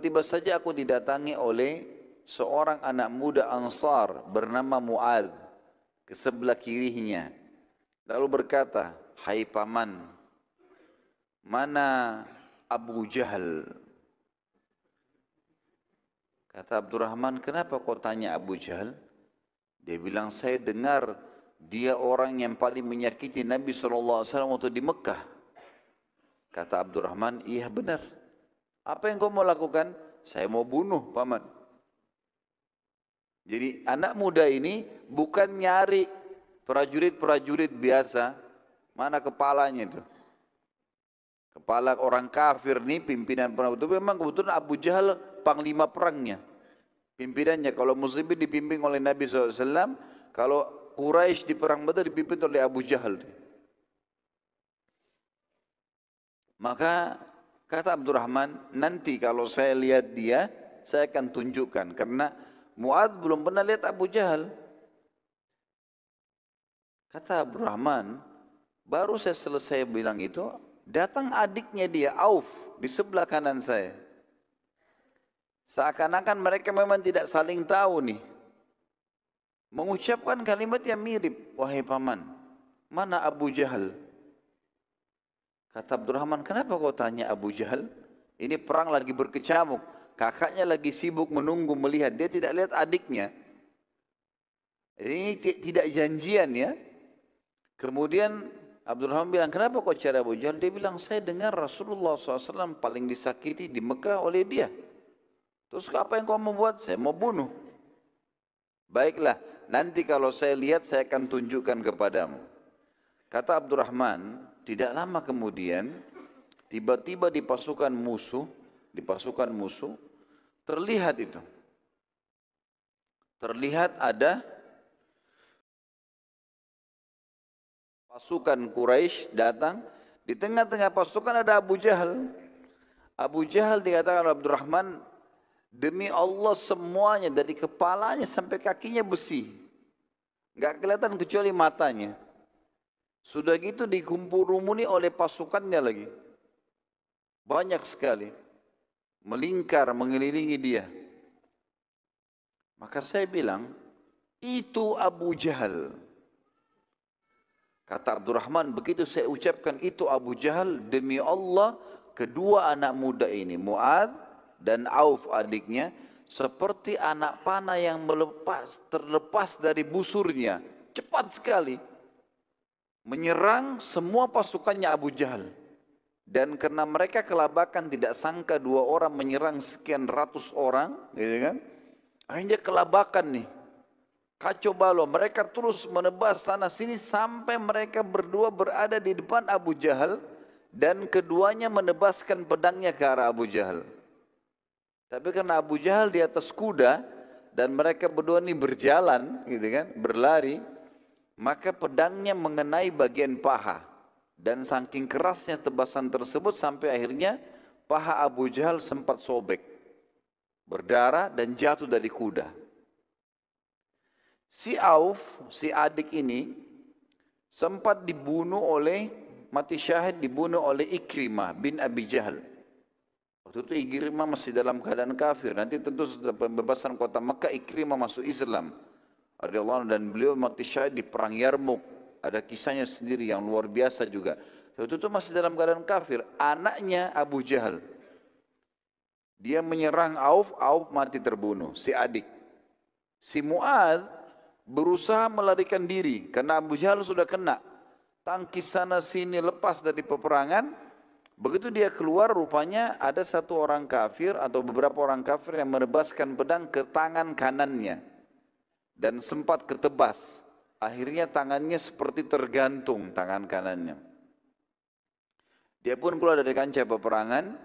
tiba-tiba saja aku didatangi oleh seorang anak muda Ansar bernama Muad ke sebelah kirinya. Lalu berkata, "Hai paman, mana Abu Jahal?" Kata Abdurrahman, "Kenapa kau tanya Abu Jahal?" Dia bilang, "Saya dengar dia orang yang paling menyakiti Nabi SAW waktu di Mekah." Kata Abdurrahman, "Iya benar." Apa yang kau mau lakukan? Saya mau bunuh paman. Jadi anak muda ini bukan nyari prajurit-prajurit biasa. Mana kepalanya itu? Kepala orang kafir nih pimpinan perang itu memang kebetulan Abu Jahal panglima perangnya. Pimpinannya kalau muslimin dipimpin oleh Nabi SAW. Kalau Quraisy di perang Badar dipimpin oleh Abu Jahal. Maka Kata Abdurrahman, nanti kalau saya lihat dia, saya akan tunjukkan. Karena Mu'ad belum pernah lihat Abu Jahal. Kata Abdurrahman, baru saya selesai bilang itu, datang adiknya dia, Auf, di sebelah kanan saya. Seakan-akan mereka memang tidak saling tahu nih. Mengucapkan kalimat yang mirip, wahai paman, mana Abu Jahal? Kata Abdurrahman, kenapa kau tanya Abu Jahal? Ini perang lagi berkecamuk. Kakaknya lagi sibuk menunggu melihat. Dia tidak lihat adiknya. Ini tidak janjian ya. Kemudian Abdurrahman bilang, kenapa kau cari Abu Jahal? Dia bilang, saya dengar Rasulullah SAW paling disakiti di Mekah oleh dia. Terus apa yang kau mau buat? Saya mau bunuh. Baiklah, nanti kalau saya lihat saya akan tunjukkan kepadamu. Kata Abdurrahman, tidak lama kemudian tiba-tiba di pasukan musuh, di pasukan musuh terlihat itu. Terlihat ada pasukan Quraisy datang, di tengah-tengah pasukan ada Abu Jahal. Abu Jahal dikatakan Abdurrahman, demi Allah semuanya dari kepalanya sampai kakinya besi. Enggak kelihatan kecuali matanya. Sudah gitu dikumpul rumuni oleh pasukannya lagi. Banyak sekali. Melingkar mengelilingi dia. Maka saya bilang, itu Abu Jahal. Kata Abdurrahman, begitu saya ucapkan itu Abu Jahal, demi Allah, kedua anak muda ini, Mu'ad dan Auf adiknya, seperti anak panah yang melepas, terlepas dari busurnya. Cepat sekali menyerang semua pasukannya Abu Jahal. Dan karena mereka kelabakan tidak sangka dua orang menyerang sekian ratus orang, gitu kan? Akhirnya kelabakan nih. Kacau balau, mereka terus menebas sana sini sampai mereka berdua berada di depan Abu Jahal dan keduanya menebaskan pedangnya ke arah Abu Jahal. Tapi karena Abu Jahal di atas kuda dan mereka berdua ini berjalan, gitu kan, berlari, maka pedangnya mengenai bagian paha. Dan saking kerasnya tebasan tersebut sampai akhirnya paha Abu Jahal sempat sobek. Berdarah dan jatuh dari kuda. Si Auf, si adik ini sempat dibunuh oleh mati syahid dibunuh oleh Ikrimah bin Abi Jahal. Waktu itu Ikrimah masih dalam keadaan kafir. Nanti tentu setelah pembebasan kota Mekah Ikrimah masuk Islam radhiyallahu dan beliau mati syahid di perang Yarmuk. Ada kisahnya sendiri yang luar biasa juga. Waktu itu masih dalam keadaan kafir. Anaknya Abu Jahal. Dia menyerang Auf, Auf mati terbunuh, si adik. Si Muad berusaha melarikan diri karena Abu Jahal sudah kena. Tangkis sana sini lepas dari peperangan. Begitu dia keluar rupanya ada satu orang kafir atau beberapa orang kafir yang menebaskan pedang ke tangan kanannya dan sempat ketebas. Akhirnya tangannya seperti tergantung tangan kanannya. Dia pun keluar dari kancah peperangan.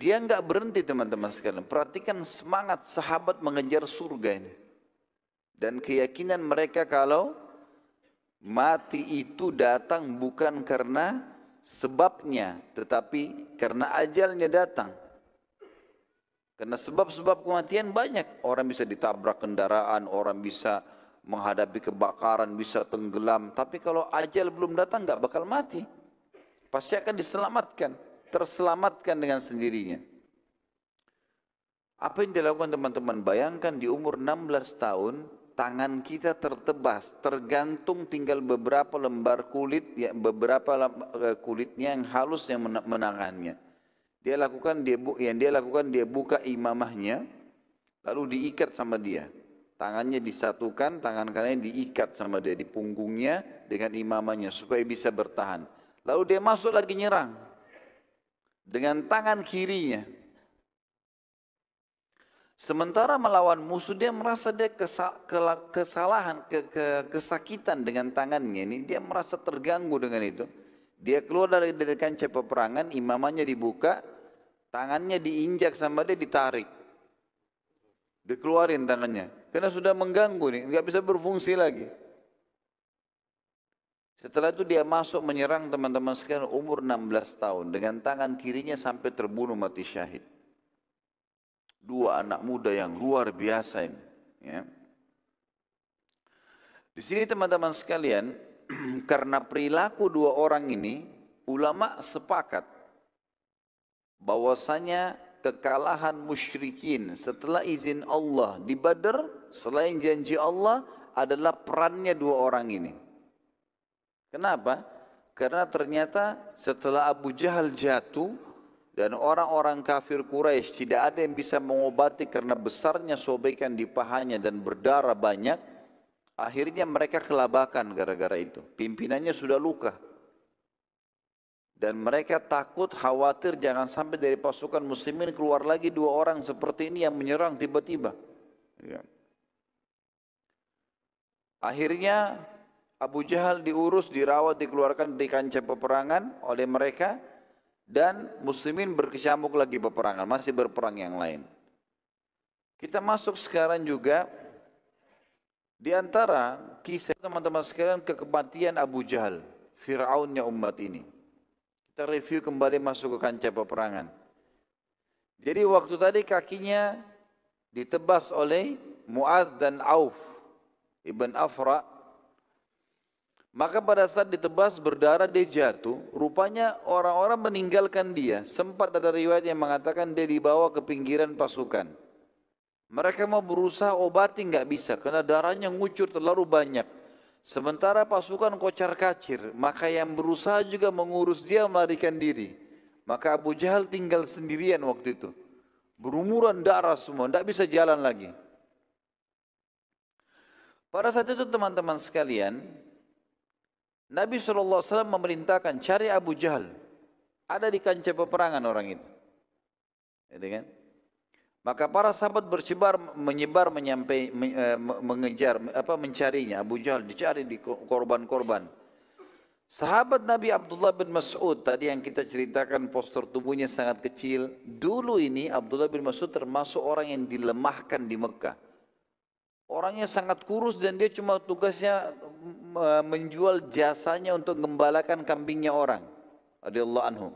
Dia nggak berhenti teman-teman sekalian. Perhatikan semangat sahabat mengejar surga ini. Dan keyakinan mereka kalau mati itu datang bukan karena sebabnya. Tetapi karena ajalnya datang. Karena sebab-sebab kematian banyak. Orang bisa ditabrak kendaraan, orang bisa menghadapi kebakaran, bisa tenggelam. Tapi kalau ajal belum datang nggak bakal mati. Pasti akan diselamatkan, terselamatkan dengan sendirinya. Apa yang dilakukan teman-teman? Bayangkan di umur 16 tahun, tangan kita tertebas, tergantung tinggal beberapa lembar kulit, ya, beberapa eh, kulitnya yang halus yang menangannya. Dia lakukan dia yang dia lakukan dia buka imamahnya lalu diikat sama dia. Tangannya disatukan, tangan kanannya diikat sama dia di punggungnya dengan imamahnya supaya bisa bertahan. Lalu dia masuk lagi nyerang dengan tangan kirinya. Sementara melawan musuh dia merasa dia kesalahan, ke, ke, kesakitan dengan tangannya ini. Dia merasa terganggu dengan itu. Dia keluar dari, dari kancah peperangan, imamannya dibuka, Tangannya diinjak sama dia ditarik. Dikeluarin tangannya. Karena sudah mengganggu nih, nggak bisa berfungsi lagi. Setelah itu dia masuk menyerang teman-teman sekalian umur 16 tahun dengan tangan kirinya sampai terbunuh mati syahid. Dua anak muda yang luar biasa ini. Ya. Di sini teman-teman sekalian, karena perilaku dua orang ini, ulama sepakat bahwasanya kekalahan musyrikin setelah izin Allah di Badar selain janji Allah adalah perannya dua orang ini. Kenapa? Karena ternyata setelah Abu Jahal jatuh dan orang-orang kafir Quraisy tidak ada yang bisa mengobati karena besarnya sobekan di pahanya dan berdarah banyak, akhirnya mereka kelabakan gara-gara itu. Pimpinannya sudah luka. Dan mereka takut khawatir jangan sampai dari pasukan muslimin keluar lagi dua orang seperti ini yang menyerang tiba-tiba. Ya. Akhirnya Abu Jahal diurus, dirawat, dikeluarkan di kancah peperangan oleh mereka dan muslimin berkecamuk lagi peperangan, masih berperang yang lain. Kita masuk sekarang juga di antara kisah teman-teman sekalian kekematian Abu Jahal, Fir'aunnya umat ini. Kita review kembali masuk ke kancah peperangan. Jadi waktu tadi kakinya ditebas oleh Mu'ad dan Auf Ibn Afra. Maka pada saat ditebas berdarah dia jatuh. Rupanya orang-orang meninggalkan dia. Sempat ada riwayat yang mengatakan dia dibawa ke pinggiran pasukan. Mereka mau berusaha obati nggak bisa karena darahnya ngucur terlalu banyak. Sementara pasukan kocar kacir, maka yang berusaha juga mengurus dia melarikan diri. Maka Abu Jahal tinggal sendirian waktu itu. Berumuran darah semua, tidak bisa jalan lagi. Pada saat itu teman-teman sekalian, Nabi SAW memerintahkan cari Abu Jahal. Ada di kancah peperangan orang itu. Ya, kan? Maka para sahabat bercebar menyebar menyampai eh, mengejar apa mencarinya Abu Jahal dicari di korban-korban. Sahabat Nabi Abdullah bin Mas'ud tadi yang kita ceritakan postur tubuhnya sangat kecil. Dulu ini Abdullah bin Mas'ud termasuk orang yang dilemahkan di Mekah. Orangnya sangat kurus dan dia cuma tugasnya menjual jasanya untuk gembalakan kambingnya orang. Radiyallahu anhu.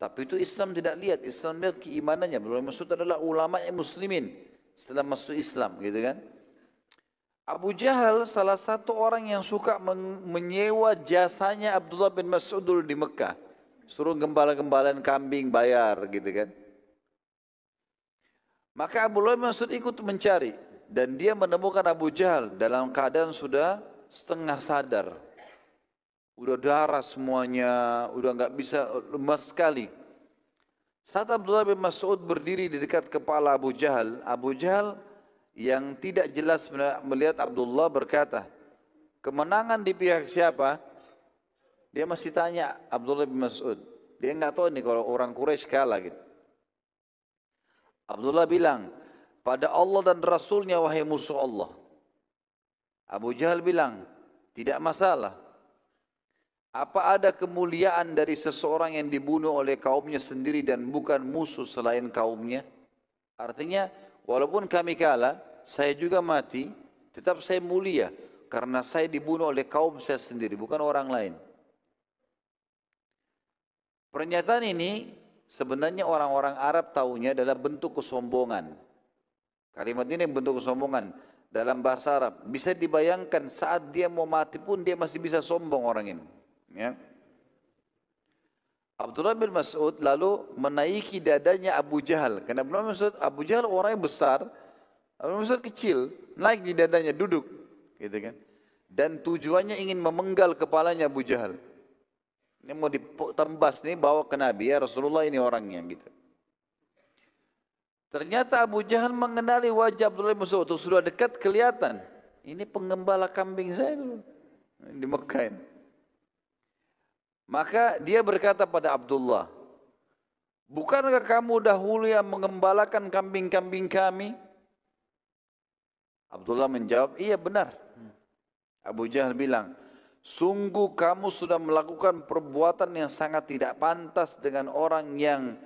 Tapi itu Islam tidak lihat, Islam lihat keimanannya. Belum maksud adalah ulama yang muslimin setelah masuk Islam gitu kan. Abu Jahal salah satu orang yang suka menyewa jasanya Abdullah bin Masudul di Mekah. Suruh gembala-gembalaan kambing bayar gitu kan. Maka Abu bin Mas'ud ikut mencari dan dia menemukan Abu Jahal dalam keadaan sudah setengah sadar udah darah semuanya, udah nggak bisa lemas sekali. Saat Abdullah bin Mas'ud berdiri di dekat kepala Abu Jahal, Abu Jahal yang tidak jelas melihat Abdullah berkata, kemenangan di pihak siapa? Dia masih tanya Abdullah bin Mas'ud. Dia nggak tahu nih kalau orang Quraisy kalah gitu. Abdullah bilang, pada Allah dan Rasulnya wahai musuh Allah. Abu Jahal bilang, tidak masalah. Apa ada kemuliaan dari seseorang yang dibunuh oleh kaumnya sendiri dan bukan musuh selain kaumnya? Artinya, walaupun kami kalah, saya juga mati, tetap saya mulia karena saya dibunuh oleh kaum saya sendiri, bukan orang lain. Pernyataan ini sebenarnya orang-orang Arab tahunya adalah bentuk kesombongan. Kalimat ini bentuk kesombongan dalam bahasa Arab. Bisa dibayangkan saat dia mau mati pun dia masih bisa sombong orang ini. Ya. Abdullah bin Mas'ud lalu menaiki dadanya Abu Jahal. Karena Abdullah bin Mas'ud, Abu Jahal orangnya besar, Abu Mas'ud kecil, naik di dadanya, duduk. Gitu kan. Dan tujuannya ingin memenggal kepalanya Abu Jahal. Ini mau ditembas nih bawa ke Nabi ya Rasulullah ini orangnya gitu. Ternyata Abu Jahal mengenali wajah Abdullah bin Mas'ud sudah dekat kelihatan. Ini pengembala kambing saya dulu di Mekah ini. Maka dia berkata pada Abdullah, Bukankah kamu dahulu yang mengembalakan kambing-kambing kami? Abdullah menjawab, iya benar. Abu Jahal bilang, sungguh kamu sudah melakukan perbuatan yang sangat tidak pantas dengan orang yang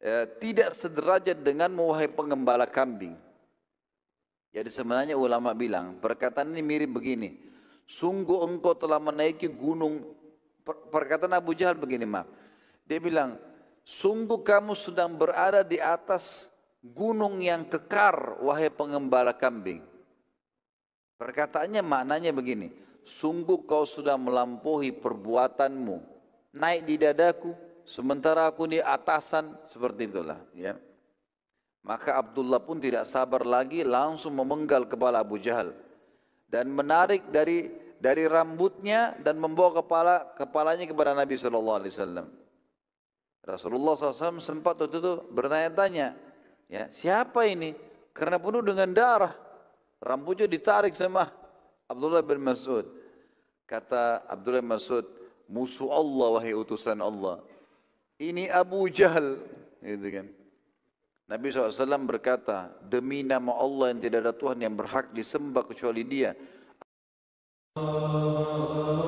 eh, tidak sederajat dengan wahai pengembala kambing. Jadi sebenarnya ulama bilang, perkataan ini mirip begini. Sungguh engkau telah menaiki gunung perkataan Abu Jahal begini maaf. Dia bilang, sungguh kamu sedang berada di atas gunung yang kekar, wahai pengembala kambing. Perkataannya maknanya begini, sungguh kau sudah melampaui perbuatanmu. Naik di dadaku, sementara aku di atasan, seperti itulah. Ya. Maka Abdullah pun tidak sabar lagi, langsung memenggal kepala Abu Jahal. Dan menarik dari dari rambutnya dan membawa kepala kepalanya kepada Nabi Shallallahu Alaihi Wasallam. Rasulullah SAW sempat waktu itu bertanya-tanya, ya siapa ini? Karena penuh dengan darah, rambutnya ditarik sama Abdullah bin Mas'ud. Kata Abdullah bin Mas'ud, musuh Allah wahai utusan Allah. Ini Abu Jahal, gitu kan. Nabi SAW berkata, demi nama Allah yang tidak ada Tuhan yang berhak disembah kecuali dia. Oh. oh, oh.